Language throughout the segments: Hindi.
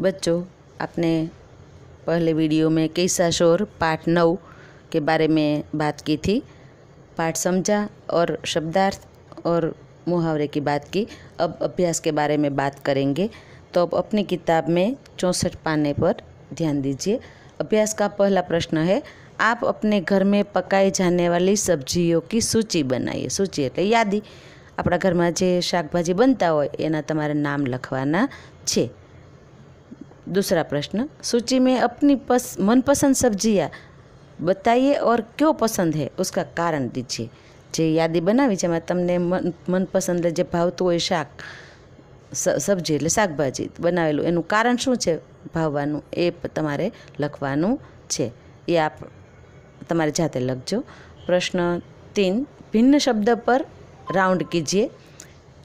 बच्चों आपने पहले वीडियो में कैसा शोर पाठ नौ के बारे में बात की थी पाठ समझा और शब्दार्थ और मुहावरे की बात की अब अभ्यास के बारे में बात करेंगे तो अब अपनी किताब में चौंसठ पाने पर ध्यान दीजिए अभ्यास का पहला प्रश्न है आप अपने घर में पकाई जाने वाली सब्जियों की सूची बनाइए सूची एट यादी अपना घर में जो शाक भाजी बनता होना नाम लखवा दूसरा प्रश्न सूची में अपनी पस मनपसंद सब्जियाँ बताइए और क्यों पसंद है उसका कारण दीजिए जो याद बना तमने मन मनपसंद जो भावत हो शाक सब्जी ए शाक भाजी बनालू एनु कारण शू है ये लखवा है ये जाते लखजो प्रश्न तीन भिन्न शब्द पर राउंड कीजिए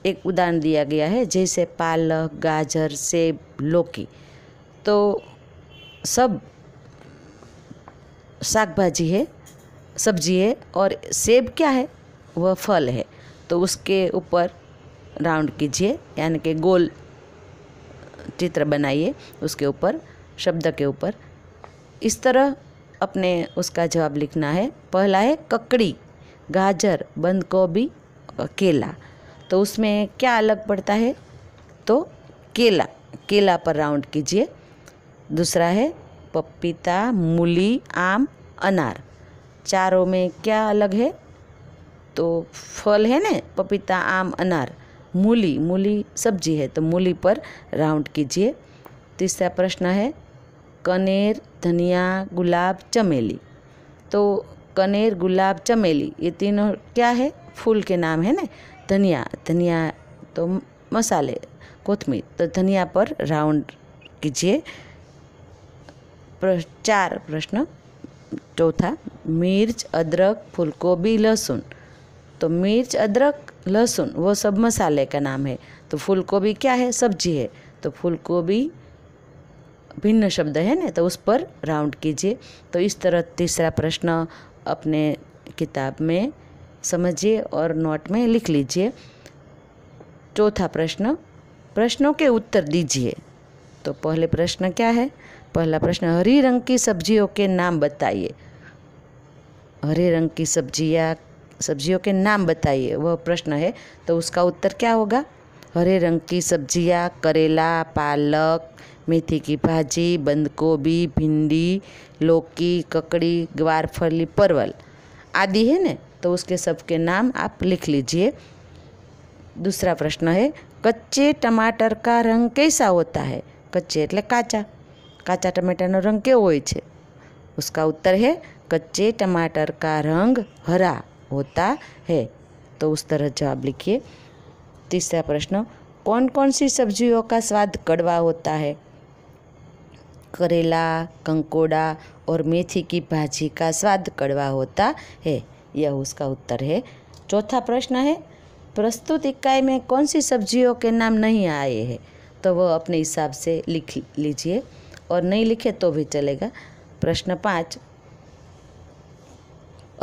एक उदाहरण दिया गया है जैसे पालक गाजर सेब लौकी तो सब साग भाजी है सब्जी है और सेब क्या है वह फल है तो उसके ऊपर राउंड कीजिए यानी कि गोल चित्र बनाइए उसके ऊपर शब्द के ऊपर इस तरह अपने उसका जवाब लिखना है पहला है ककड़ी गाजर बंद गोभी केला तो उसमें क्या अलग पड़ता है तो केला केला पर राउंड कीजिए दूसरा है पपीता मूली आम अनार चारों में क्या अलग है तो फल है ना पपीता आम अनार मूली मूली सब्जी है तो मूली पर राउंड कीजिए तीसरा प्रश्न है कनेर धनिया गुलाब चमेली तो कनेर गुलाब चमेली ये तीनों क्या है फूल के नाम है ना धनिया धनिया तो मसाले कोथमीर तो धनिया पर राउंड कीजिए चार प्रश्न चौथा मिर्च अदरक फूलगोभी लहसुन तो मिर्च अदरक लहसुन वो सब मसाले का नाम है तो फूलगोभी क्या है सब्जी है तो फूलगोभी भिन्न शब्द है ना तो उस पर राउंड कीजिए तो इस तरह तीसरा प्रश्न अपने किताब में समझिए और नोट में लिख लीजिए चौथा प्रश्न प्रश्नों के उत्तर दीजिए तो पहले प्रश्न क्या है पहला प्रश्न हरी रंग की सब्जियों के नाम बताइए हरे रंग की सब्जियाँ सब्जियों के नाम बताइए वह प्रश्न है तो उसका उत्तर क्या होगा हरे रंग की सब्जियाँ करेला पालक मेथी की भाजी बंद गोभी भिंडी लौकी ककड़ी ग्वारफली परवल आदि है ने तो उसके सबके नाम आप लिख लीजिए दूसरा प्रश्न है कच्चे टमाटर का रंग कैसा होता है कच्चे एट काचा કાચા टमाटर रंग केव हो उसका उत्तर है कच्चे टमाटर का रंग हरा होता है तो उस तरह जवाब लिखिए तीसरा प्रश्न कौन कौन सी सब्जियों का स्वाद कड़वा होता है करेला कंकोड़ा और मेथी की भाजी का स्वाद कड़वा होता है यह उसका उत्तर है चौथा प्रश्न है प्रस्तुत इकाई में कौन सी सब्जियों के नाम नहीं आए हैं तो वह अपने हिसाब से लिख लीजिए और नहीं लिखे तो भी चलेगा प्रश्न पाँच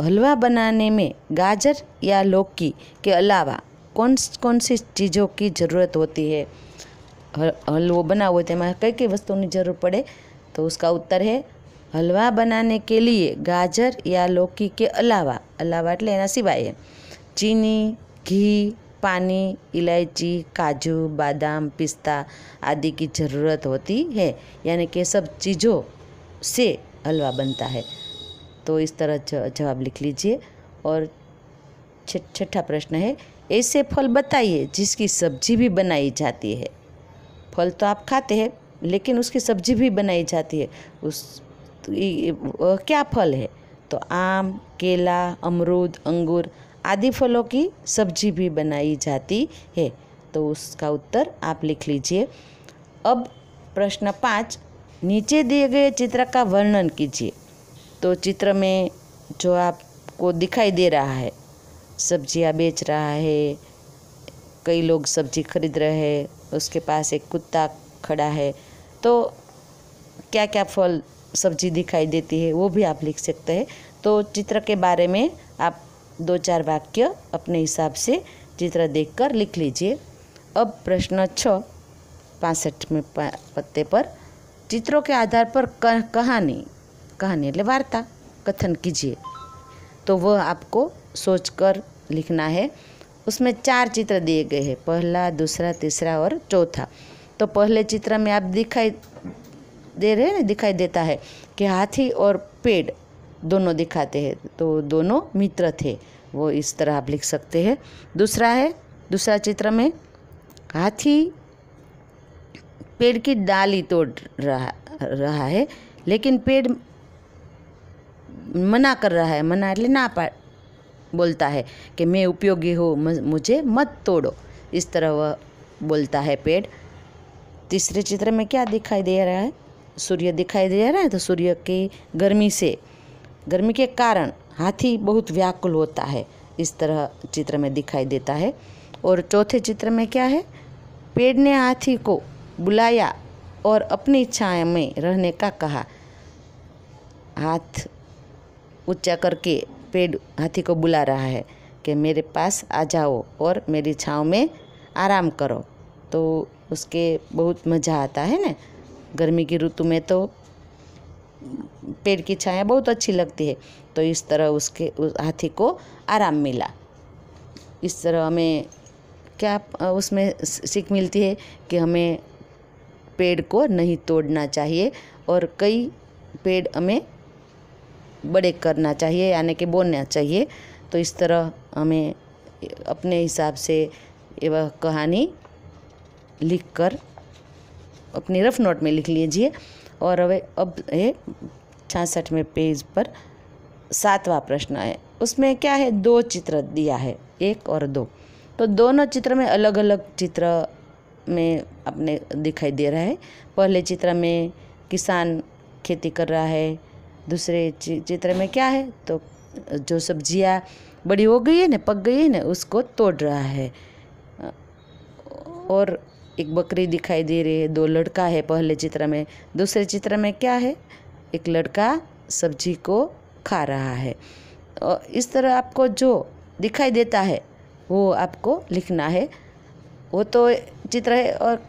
हलवा बनाने में गाजर या लौकी के अलावा कौन कौन सी चीज़ों की ज़रूरत होती है हलवो बनाओ कई कई वस्तुओं की जरूरत पड़े तो उसका उत्तर है हलवा बनाने के लिए गाजर या लौकी के अलावा अलावा एट એના સિવાય चीनी घी पानी इलायची काजू बादाम पिस्ता आदि की ज़रूरत होती है यानी कि सब चीज़ों से हलवा बनता है तो इस तरह जवाब लिख लीजिए और छठा प्रश्न है ऐसे फल बताइए जिसकी सब्जी भी बनाई जाती है फल तो आप खाते हैं लेकिन उसकी सब्जी भी बनाई जाती है उस तो क्या फल है तो आम केला अमरूद अंगूर आदि फलों की सब्जी भी बनाई जाती है तो उसका उत्तर आप लिख लीजिए अब प्रश्न पाँच नीचे दिए गए चित्र का वर्णन कीजिए तो चित्र में जो आपको दिखाई दे रहा है सब्जियाँ बेच रहा है कई लोग सब्जी खरीद रहे हैं उसके पास एक कुत्ता खड़ा है तो क्या क्या फल सब्जी दिखाई देती है वो भी आप लिख सकते हैं तो चित्र के बारे में आप दो चार वाक्य अपने हिसाब से चित्र देखकर लिख लीजिए अब प्रश्न छ पांसठ में पत्ते पर चित्रों के आधार पर कहानी कहानी એટલે वार्ता कथन कीजिए तो वह आपको सोचकर लिखना है उसमें चार चित्र दिए गए हैं पहला दूसरा तीसरा और चौथा तो पहले चित्र में आप दिखाई दे रहे हैं दिखाई देता है कि हाथी और पेड़ दोनों दिखाते हैं तो दोनों मित्र थे वो इस तरह आप लिख सकते हैं दूसरा है दूसरा चित्र में हाथी पेड़ की डाली तोड़ रहा रहा है लेकिन पेड़ मना कर रहा है मना ले ना पा बोलता है कि मैं उपयोगी हो मुझे मत तोड़ो इस तरह वह बोलता है पेड़ तीसरे चित्र में क्या दिखाई दे रहा है सूर्य दिखाई दे रहा है तो सूर्य की गर्मी से गर्मी के कारण हाथी बहुत व्याकुल होता है इस तरह चित्र में दिखाई देता है और चौथे चित्र में क्या है पेड़ ने हाथी को बुलाया और अपनी इच्छाएँ में रहने का कहा हाथ ऊंचा करके पेड़ हाथी को बुला रहा है कि मेरे पास आ जाओ और मेरी छाँव में आराम करो तो उसके बहुत मज़ा आता है ना गर्मी की ऋतु में तो पेड़ की छाया बहुत अच्छी लगती है तो इस तरह उसके उस हाथी को आराम मिला इस तरह हमें क्या उसमें सीख मिलती है कि हमें पेड़ को नहीं तोड़ना चाहिए और कई पेड़ हमें बड़े करना चाहिए यानी कि बोलना चाहिए तो इस तरह हमें अपने हिसाब से वह कहानी लिख कर अपनी रफ नोट में लिख लीजिए और अब अब ये छासठवें पेज पर सातवां प्रश्न है उसमें क्या है दो चित्र दिया है एक और दो तो दोनों चित्र में अलग अलग चित्र में अपने दिखाई दे रहा है पहले चित्र में किसान खेती कर रहा है दूसरे चित्र में क्या है तो जो सब्जियाँ बड़ी हो गई है ना पक गई है ना उसको तोड़ रहा है और एक बकरी दिखाई दे रही है दो लड़का है पहले चित्र में दूसरे चित्र में क्या है एक लड़का सब्जी को खा रहा है और इस तरह आपको जो दिखाई देता है वो आपको लिखना है वो तो चित्र है और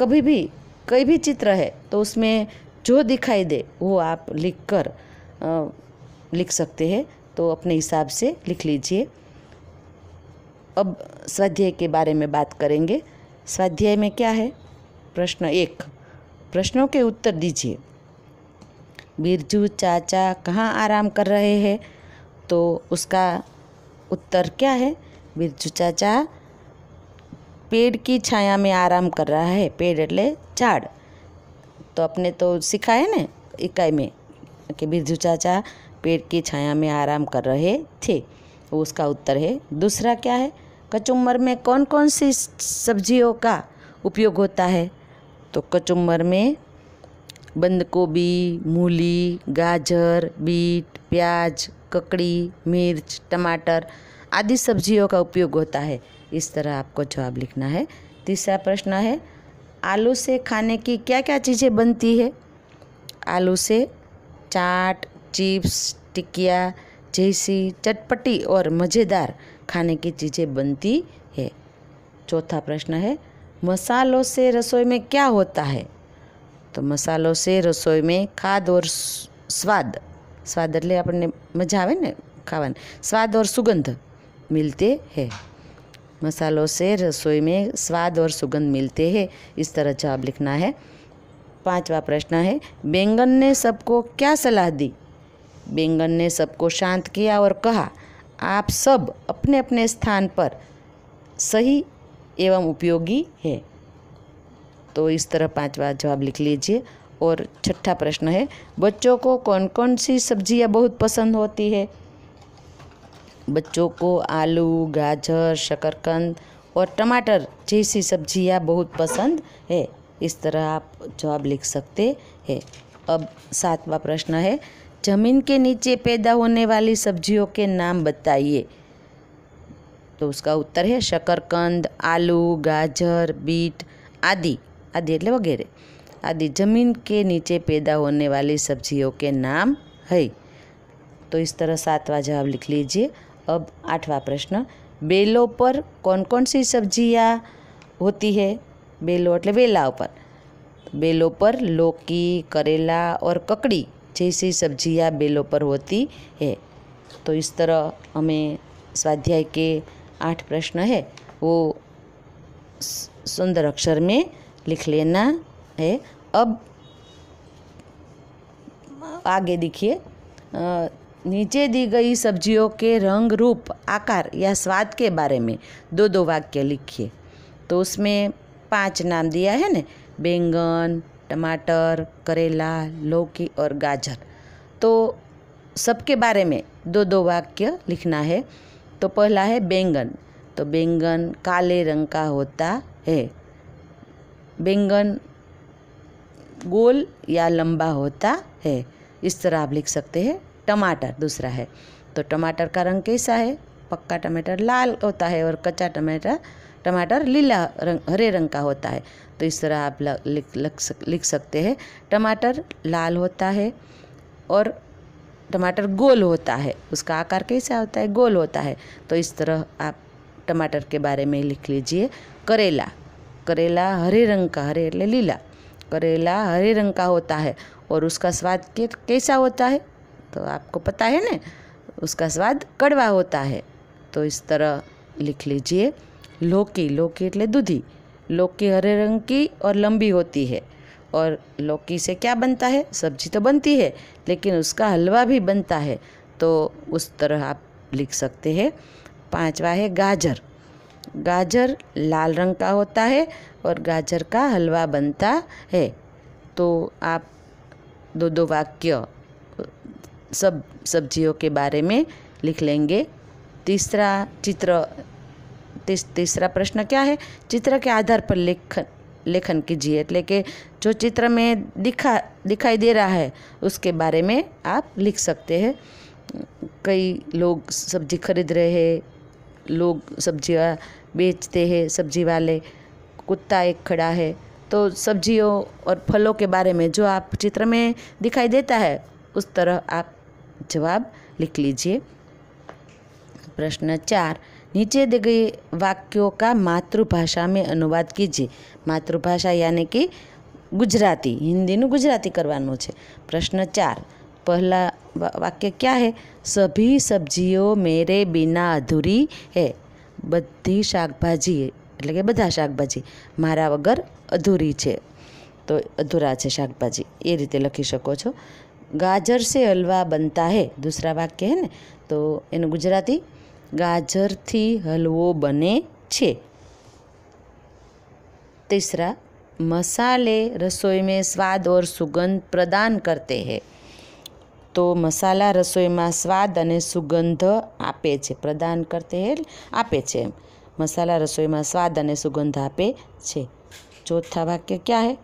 कभी भी कोई भी चित्र है तो उसमें जो दिखाई दे वो आप लिख कर लिख सकते हैं तो अपने हिसाब से लिख लीजिए अब स्वाध्याय के बारे में बात करेंगे स्वाध्याय में क्या है प्रश्न एक प्रश्नों के उत्तर दीजिए बिरजू चाचा कहाँ आराम कर रहे हैं तो उसका उत्तर क्या है बिरजू चाचा पेड़ की छाया में आराम कर रहा है पेड़ એટલે झाड़ तो अपने तो सिखाए ને इकाई में कि बिरजू चाचा पेड़ की छाया में आराम कर रहे थे उसका उत्तर है दूसरा क्या है कचुम्बर में कौन कौन सी सब्जियों का उपयोग होता है तो कचुम्बर में बंद गोभी मूली गाजर बीट प्याज ककड़ी मिर्च टमाटर आदि सब्जियों का उपयोग होता है इस तरह आपको जवाब लिखना है तीसरा प्रश्न है आलू से खाने की क्या क्या चीज़ें बनती है आलू से चाट चिप्स टिकिया जैसी चटपटी और मज़ेदार खाने की चीज़ें बनती है चौथा प्रश्न है मसालों से रसोई में क्या होता है तो मसालों से रसोई में खाद और स्वाद स्वाद अटले अपने मजा आए न खावा स्वाद और सुगंध मिलते हैं मसालों से रसोई में स्वाद और सुगंध मिलते हैं इस तरह जवाब लिखना है पांचवा प्रश्न है बैंगन ने सबको क्या सलाह दी बैंगन ने सबको शांत किया और कहा आप सब अपने अपने स्थान पर सही एवं उपयोगी है तो इस तरह पांचवा जवाब लिख लीजिए और छठा प्रश्न है बच्चों को कौन कौन सी सब्जियां बहुत पसंद होती है बच्चों को आलू गाजर शकरकंद और टमाटर जैसी सब्जियां बहुत पसंद है इस तरह आप जवाब लिख सकते हैं अब सातवां प्रश्न है ज़मीन के नीचे पैदा होने वाली सब्जियों के नाम बताइए तो उसका उत्तर है शकरकंद आलू गाजर बीट आदि आदि एट वगैरह आदि ज़मीन के नीचे पैदा होने वाली सब्जियों के नाम है तो इस तरह सातवां जवाब लिख लीजिए अब आठवां प्रश्न बेलों पर कौन कौन सी सब्जियाँ होती है बेलो एट વેલા पर बेलों पर लौकी करेला और ककड़ी जैसी सब्जियाँ बेलों पर होती है तो इस तरह हमें स्वाध्याय के आठ प्रश्न है वो सुंदर अक्षर में लिख लेना है अब आगे देखिए नीचे दी गई सब्जियों के रंग रूप आकार या स्वाद के बारे में दो दो वाक्य लिखिए तो उसमें पांच नाम दिया है ना बैंगन टमाटर करेला लौकी और गाजर तो सबके बारे में दो दो वाक्य लिखना है तो पहला है बैंगन तो बैंगन काले रंग का होता है बैंगन गोल या लंबा होता है इस तरह आप लिख सकते हैं टमाटर दूसरा है तो टमाटर का रंग कैसा है पक्का टमाटर लाल होता है और कच्चा टमाटर टमाटर लीला रंग हरे रंग का होता है तो इस तरह आप लग लिख लग सक, लिख सकते हैं टमाटर लाल होता है और टमाटर गोल होता है उसका आकार कैसा होता है गोल होता है तो इस तरह आप टमाटर के बारे में लिख लीजिए करेला करेला हरे रंग का हरे एट लीला करेला हरे रंग का होता है और उसका स्वाद कैसा होता है तो आपको पता है ना उसका स्वाद कड़वा होता है तो इस तरह लिख लीजिए लौकी लौकी एटले दूधी लौकी हरे रंग की और लंबी होती है और लौकी से क्या बनता है सब्जी तो बनती है लेकिन उसका हलवा भी बनता है तो उस तरह आप लिख सकते हैं पांचवा है गाजर गाजर लाल रंग का होता है और गाजर का हलवा बनता है तो आप दो दो वाक्य सब सब्जियों के बारे में लिख लेंगे तीसरा चित्र तीस, तीसरा प्रश्न क्या है चित्र के आधार पर लेखन लेखन कीजिए એટલે કે जो चित्र में दिखा दिखाई दे रहा है उसके बारे में आप लिख सकते हैं कई लोग सब्जी खरीद रहे हैं लोग सब्जियाँ बेचते हैं सब्जी वाले कुत्ता एक खड़ा है तो सब्जियों और फलों के बारे में जो आप चित्र में दिखाई देता है उस तरह आप जवाब लिख लीजिए प्रश्न चार નીચે दी गई वाक्यों का मातृभाषा में अनुवाद कीजिए मातृभाषा यानी कि ગુજરાતી હિન્દીનું ગુજરાતી કરવાનું છે પ્રશ્ન ચાર પહેલા વાક્ય ક્યાં હે સભી સબ્જીઓ મેરે બિના અધૂરી હે બધી શાકભાજી એટલે કે બધા શાકભાજી મારા વગર અધૂરી છે તો અધૂરા છે શાકભાજી એ રીતે લખી શકો છો ગાજર સે હલવા બનતા હે દૂસરા વાક્ય હે ને તો એનું ગુજરાતી ગાજરથી હલવો બને છે તીસરા મસાલે रसोई में स्वाद और सुगंध प्रदान करते તો મસાલા રસોઈમાં સ્વાદ અને સુગંધ આપે છે પ્રદાન કરતે હે આપે છે એમ મસાલા રસોઈમાં સ્વાદ અને સુગંધ આપે છે ચોથા વાક્ય ક્યાં હે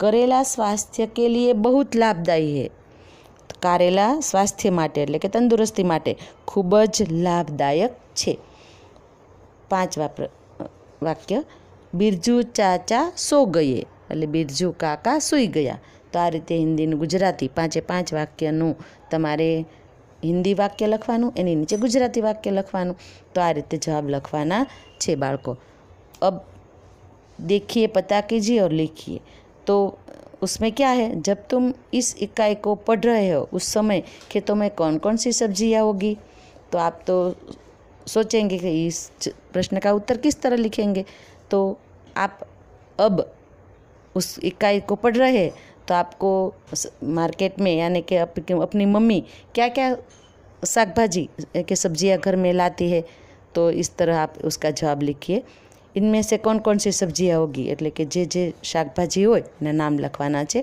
કરેલા સ્વાસ્થ્ય કે લીએ બહુત લાભદાયી હે કારેલા સ્વાસ્થ્ય માટે એટલે કે તંદુરસ્તી માટે ખૂબ જ લાભદાયક છે પાંચ વાપર વાક્ય બિરજુ ચાચા સો ગયે એટલે બિરજુ કાકા સૂઈ ગયા તો આ રીતે હિન્દીનું ગુજરાતી પાંચે પાંચ વાક્યનું તમારે હિન્દી વાક્ય લખવાનું એની નીચે ગુજરાતી વાક્ય લખવાનું તો આ રીતે જવાબ લખવાના છે બાળકો અબ દેખીએ પતા કીજીએ ઓર લીખીએ તો उसमें क्या है जब तुम इस इकाई को पढ़ रहे हो उस समय खेतों में कौन कौन सी सब्जियाँ होगी तो आप तो सोचेंगे कि इस प्रश्न का उत्तर किस तरह लिखेंगे तो आप अब उस इकाई को पढ़ रहे हैं तो आपको मार्केट में यानी कि अपनी मम्मी क्या क्या साग भाजी के सब्जियाँ घर में लाती है तो इस तरह आप उसका जवाब लिखिए इन में से कौन कौन सी सब्जियां होगी એટલે કે જે જે શાકભાજી હોય ને નામ લખવાના છે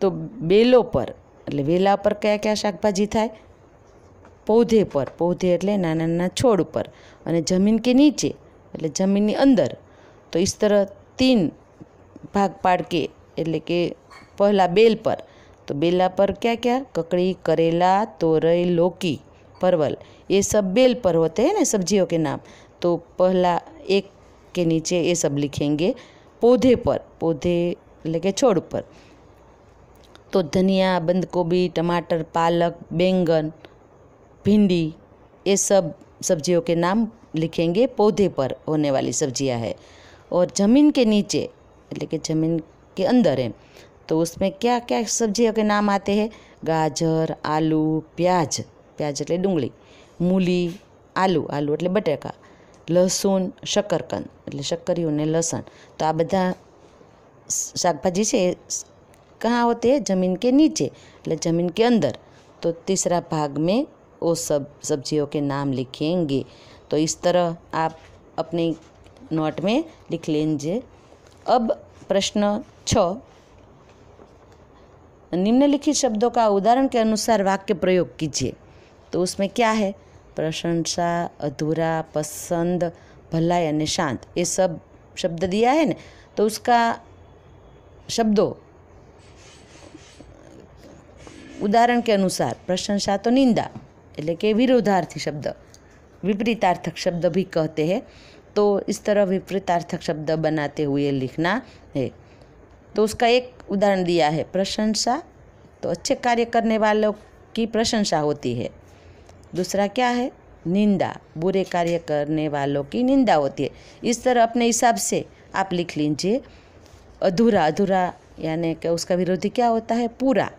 તો બેલો પર એટલે વેલા પર કયા કયા શાકભાજી થાય પોધે પર પોધે એટલે નાનાના છોડ ઉપર અને જમીન કે નીચે એટલે જમીનની અંદર તો ਇਸ طرح ત્રણ ભાગ પાડ કે એટલે કે પહેલા બેલ પર તો બેલા પર કયા કયા કકડી કરેલા તોરઈ લોકી પરવલ એ सब બેલ પર ہوتے હે ને सब्जियों के नाम तो पहला एक के नीचे ये सब लिखेंगे पौधे पर पौधे लेके छोड़ पर तो धनिया बंद गोभी टमाटर पालक बैंगन भिंडी ये सब सब्जियों के नाम लिखेंगे पौधे पर होने वाली सब्जियां है और ज़मीन के नीचे એટલે के ज़मीन के अंदर है तो उसमें क्या क्या सब्जियों के नाम आते हैं गाजर आलू प्याज प्याज एट डूंगी मूली आलू आलू एट बटेका लहसुन શક્કરકંદ એટલે શક્કરિયું ને લસણ તો આ બધા શાકભાજી છે એ કहाँ હોતે हैं ज़मीन के नीचे એટલે ज़मीन के अंदर तो तीसरा भाग में वो सब सब्जियों के नाम लिखेंगे तो इस तरह आप अपने नोट में लिख लेंगे अब प्रश्न छ निम्नलिखित शब्दों का उदाहरण के अनुसार वाक्य प्रयोग कीजिए तो उसमें क्या है प्रशंसा अधूरा पसंद भलाई और शांत ये सब शब्द दिया है न तो उसका शब्दों उदाहरण के अनुसार प्रशंसा तो निंदा એટલે કે विरोधार्थी शब्द विपरीतार्थक शब्द भी कहते हैं तो इस तरह विपरीतार्थक शब्द बनाते हुए लिखना है तो उसका एक उदाहरण दिया है प्रशंसा तो अच्छे कार्य करने वालों की प्रशंसा होती है दूसरा क्या है निंदा बुरे कार्य करने वालों की निंदा होती है इस तरह अपने हिसाब से आप लिख लीजिए अधूरा अधूरा यानी कि उसका विरोधी क्या होता है पूरा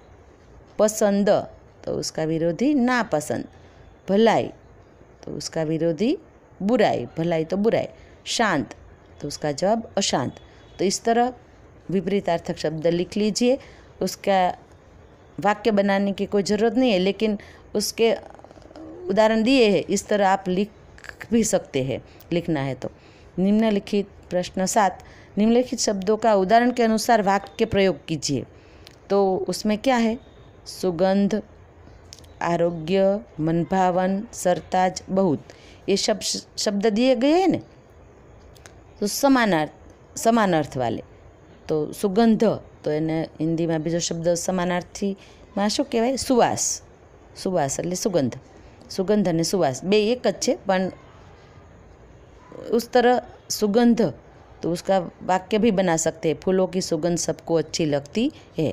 पसंद तो उसका विरोधी नापसंद भलाई तो उसका विरोधी बुराई भलाई तो बुराई शांत तो उसका जवाब अशांत तो इस तरह विपरीतार्थक शब्द लिख लीजिए उसका वाक्य बनाने की कोई ज़रूरत नहीं है लेकिन उसके उदाहरण दिए हैं इस तरह आप लिख भी सकते हैं लिखना है तो निम्नलिखित प्रश्न सात निम्नलिखित शब्दों का उदाहरण के अनुसार वाक्य प्रयोग कीजिए तो उसमें क्या है सुगंध आरोग्य मनभावन सरताज बहुत ये शब्द शब्द दिए गए हैं ना तो समानार्थ समानार्थ वाले तो सुगंध इन्हें तो हिंदी में भी जो शब्द समानार्थी સમાનાર્થીમાં शू कहवा सुवास सुवास એટલે सुगंध सुगंध ने सुवास बे एक उस तरह सुगंध तो उसका वाक्य भी बना सकते हैं फूलों की सुगंध सबको अच्छी लगती है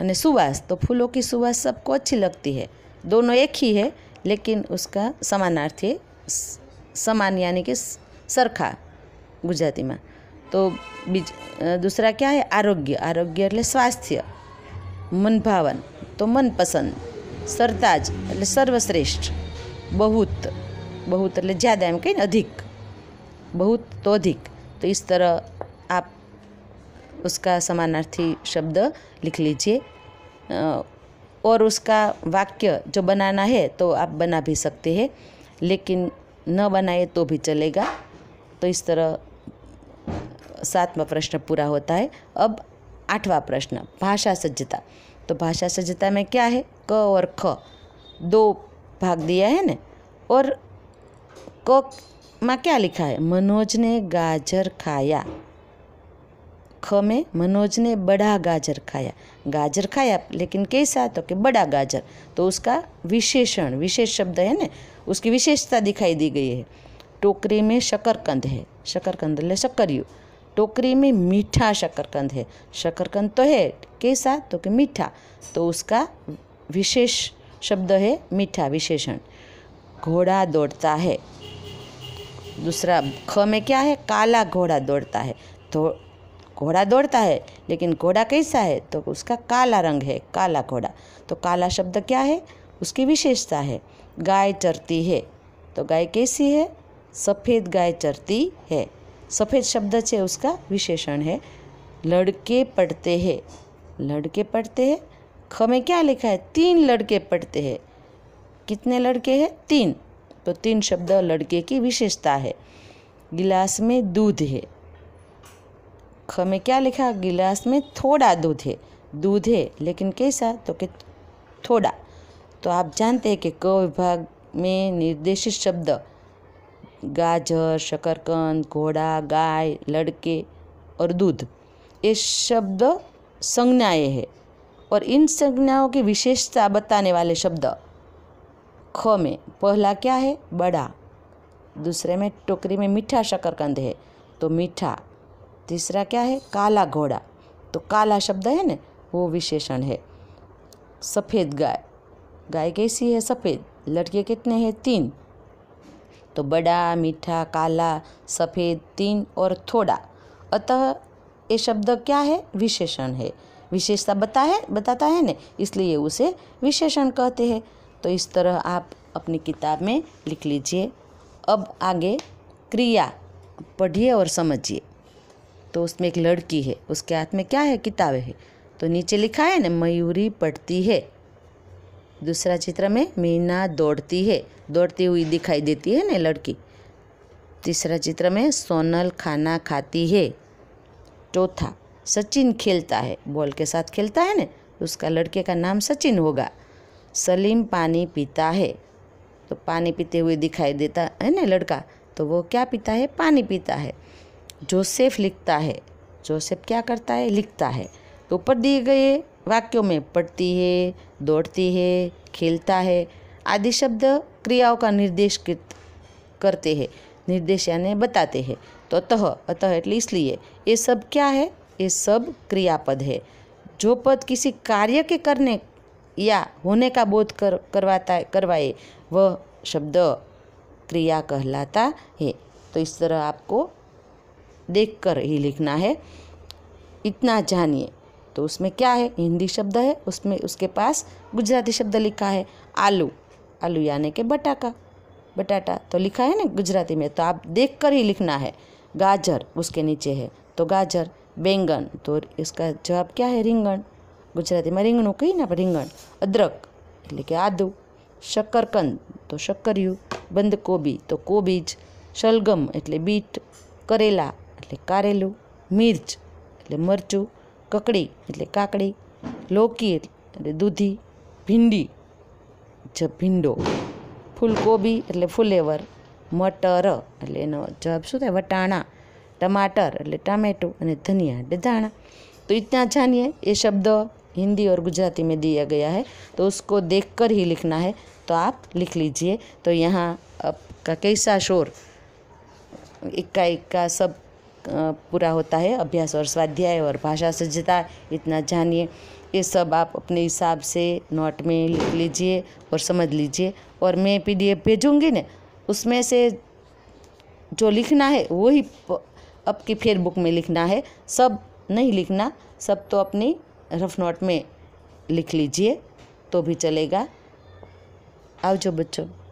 अने सुवास तो फूलों की सुवास सबको अच्छी लगती है दोनों एक ही है लेकिन उसका समानार्थी समान यानी कि सरखा गुजराती में तो बीज दूसरा क्या है आरोग्य आरोग्य एट स्वास्थ्य मनभावन तो मनपसंद सरताज એટલે सर्वश्रेष्ठ बहुत बहुत એટલે જ્યાદા એમ કહીને अधिक બહુત તો અધિક तो इस तरह आप उसका समानार्थी शब्द लिख लीजिए और उसका वाक्य जो बनाना है तो आप बना भी सकते हैं लेकिन न बनाए तो भी चलेगा तो इस तरह सातवां प्रश्न पूरा होता है अब आठवां प्रश्न भाषा सज्जता तो भाषा सज्जता में क्या है क और ख दो भाग दिया है न और क माँ क्या लिखा है मनोज ने गाजर खाया ख में मनोज ने बड़ा गाजर खाया गाजर खाया लेकिन कैसा तो कि बड़ा गाजर तो उसका विशेषण विशेष शब्द है ना उसकी विशेषता दिखाई दी गई है टोकरी में शकरकंद है शकरकंद ले यू टोकरी में मीठा शकरकंद है शकरकंद तो है कैसा तो कि मीठा तो उसका विशेष शब्द है मीठा विशेषण घोड़ा दौड़ता है दूसरा ख में क्या है काला घोड़ा दौड़ता है तो घोड़ा दौड़ता है लेकिन घोड़ा कैसा है तो उसका काला रंग है काला घोड़ा तो काला शब्द क्या है उसकी विशेषता है गाय चरती है तो गाय कैसी है सफ़ेद गाय चरती है सफ़ेद शब्द से उसका विशेषण है लड़के पढ़ते हैं लड़के पढ़ते हैं ख में क्या लिखा है तीन लड़के पढ़ते हैं कितने लड़के हैं तीन तो तीन शब्द लड़के की विशेषता है गिलास में दूध है ख में क्या लिखा गिलास में थोड़ा दूध है दूध है लेकिन कैसा तो कि थोड़ा तो आप जानते हैं कि क विभाग में निर्देशित शब्द गाजर शकरकंद घोड़ा गाय लड़के और दूध ये शब्द संज्ञाएं हैं और इन संज्ञाओं की विशेषता बताने वाले शब्द ख में पहला क्या है बड़ा दूसरे में टोकरी में मीठा शकरकंद है तो मीठा तीसरा क्या है काला घोड़ा तो काला शब्द है ना वो विशेषण है सफ़ेद गाय गाय कैसी है सफ़ेद लड़के कितने हैं तीन तो बड़ा मीठा काला सफ़ेद तीन और थोड़ा अतः ये शब्द क्या है विशेषण है विशेषता बता है बताता है न इसलिए उसे विशेषण कहते हैं तो इस तरह आप अपनी किताब में लिख लीजिए अब आगे क्रिया पढ़िए और समझिए तो उसमें एक लड़की है उसके हाथ में क्या है किताबें है तो नीचे लिखा है ना मयूरी पढ़ती है दूसरा चित्र में मीना दौड़ती है दौड़ती हुई दिखाई देती है ना लड़की तीसरा चित्र में सोनल खाना खाती है चौथा सचिन खेलता है बॉल के साथ खेलता है ना उसका लड़के का नाम सचिन होगा सलीम पानी पीता है तो पानी पीते हुए दिखाई देता है ना लड़का तो वो क्या पीता है पानी पीता है जोसेफ लिखता है जोसेफ क्या करता है लिखता है तो ऊपर दिए गए वाक्यों में पढ़ती है दौड़ती है खेलता है आदि शब्द क्रियाओं का निर्देश करते हैं निर्देश यानी बताते हैं तो अतः अतः एट इसलिए ये सब क्या है ये सब क्रियापद है जो पद किसी कार्य के करने या होने का बोध कर करवाता करवाए वह शब्द क्रिया कहलाता है तो इस तरह आपको देखकर ही लिखना है इतना जानिए तो उसमें क्या है हिंदी शब्द है उसमें उसके पास गुजराती शब्द लिखा है आलू आलू यानी कि बटाका बटाटा तो लिखा है ना गुजराती में तो आप देख कर ही लिखना है गाजर उसके नीचे है तो गाजर बैंगन तो इसका जवाब क्या है रिंगण गुजराती में रिंगणू कही ना रिंगण अदरक एट के आदू शक्करकंद तो શક્કરિયું बंद कोबी तो कोबीज शलगम એટલે बीट करेला એટલે करेलू मिर्च એટલે મરચું ककड़ी એટલે કાકડી લોકી એટલે દુધી भिंडी ઝભિંદો ફૂલકોબી એટલે ફ્લેવર મટર એટલે નો જબ શું થાય વટાણા ટામેટા એટલે ટમેટો અને ધનિયા દદાણા તો એટના છે નિયે એ શબ્દ હિન્દી ઓર ગુજરાતી મે દિયા ગયા હે તો ઉસકો દેખકર હી લખના હે તો આપ લખ લીજીએ તો યહા અ કૈસા શોર એકા એકા સબ पूरा होता है अभ्यास और स्वाध्याय और भाषा सज्जता इतना जानिए ये सब आप अपने हिसाब से नोट में लिख लीजिए और समझ लीजिए और मैं पीडीएफ भेजूँगी ना उसमें से जो लिखना है वही आपकी फिर बुक में लिखना है सब नहीं लिखना सब तो अपनी रफ नोट में लिख लीजिए तो भी चलेगा आओ जो बच्चों